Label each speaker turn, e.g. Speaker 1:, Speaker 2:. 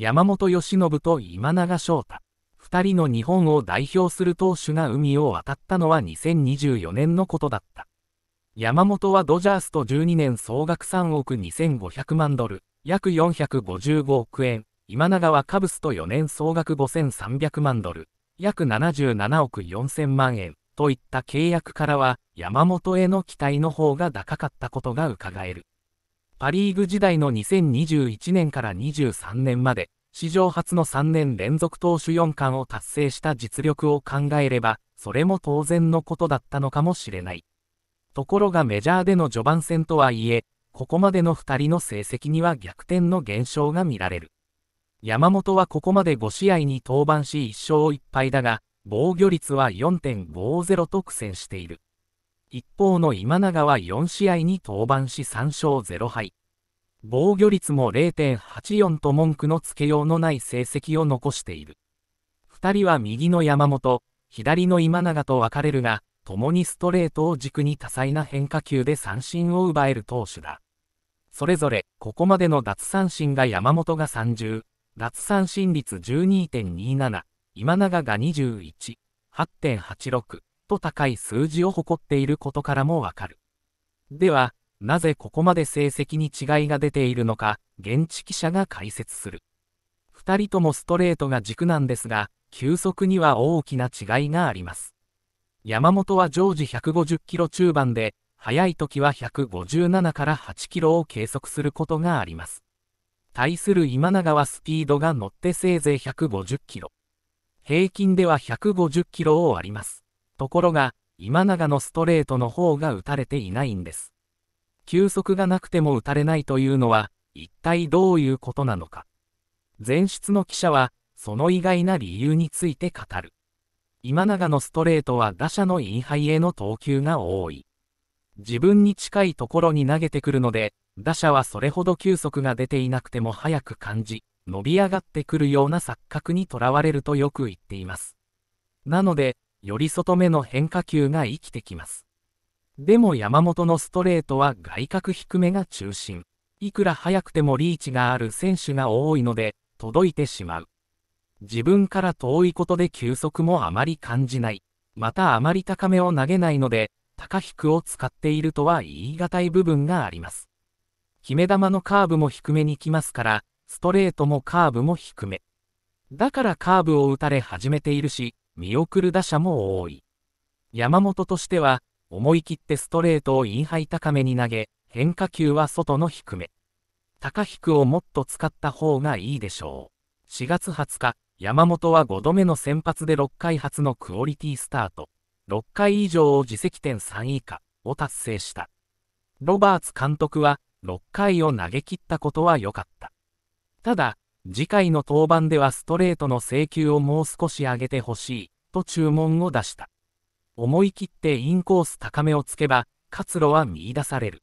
Speaker 1: 山本由伸と今永翔太。2人の日本を代表する投手が海を渡ったのは2024年のことだった。山本はドジャースと12年総額3億2500万ドル、約455億円、今永はカブスと4年総額5300万ドル、約77億4000万円といった契約からは山本への期待の方が高かったことがうかがえる。パ・リーグ時代の2021年から23年まで、史上初の3年連続投手4冠を達成した実力を考えれば、それも当然のことだったのかもしれない。ところがメジャーでの序盤戦とはいえ、ここまでの2人の成績には逆転の現象が見られる。山本はここまで5試合に登板し1勝1敗だが、防御率は4.50と苦戦している。一方の今永は4試合に登板し3勝0敗。防御率も0.84と文句のつけようのない成績を残している。2人は右の山本、左の今永と分かれるが、共にストレートを軸に多彩な変化球で三振を奪える投手だ。それぞれ、ここまでの奪三振が山本が30、奪三振率12.27、今永が21、8.86、と高い数字を誇っていることからもわかる。では、なぜここまで成績に違いが出ているのか、現地記者が解説する。2人ともストレートが軸なんですが、球速には大きな違いがあります。山本は常時150キロ中盤で、速い時は157から8キロを計測することがあります。対する今永はスピードが乗ってせいぜい150キロ。平均では150キロを割ります。ところが、今永のストレートの方が打たれていないんです。球速がなくても打たれないというのは、一体どういうことなのか。前出の記者は、その意外な理由について語る。今永のストレートは打者のインハイへの投球が多い。自分に近いところに投げてくるので、打者はそれほど球速が出ていなくても速く感じ、伸び上がってくるような錯覚にとらわれるとよく言っています。なので、より外目の変化球が生きてきます。でも山本のストレートは外角低めが中心。いくら速くてもリーチがある選手が多いので、届いてしまう。自分から遠いことで球速もあまり感じない。またあまり高めを投げないので、高低を使っているとは言い難い部分があります。決め球のカーブも低めに来ますから、ストレートもカーブも低め。だからカーブを打たれ始めているし、見送る打者も多い。山本としては、思い切ってストレートをインハイ高めに投げ、変化球は外の低め。高低をもっと使った方がいいでしょう。4月20日、山本は5度目の先発で6回初のクオリティスタート、6回以上を自責点3以下を達成した。ロバーツ監督は、6回を投げ切ったことは良かった。ただ、次回の登板ではストレートの請求をもう少し上げてほしい、と注文を出した。思い切ってインコース高めをつけば、活路は見出される。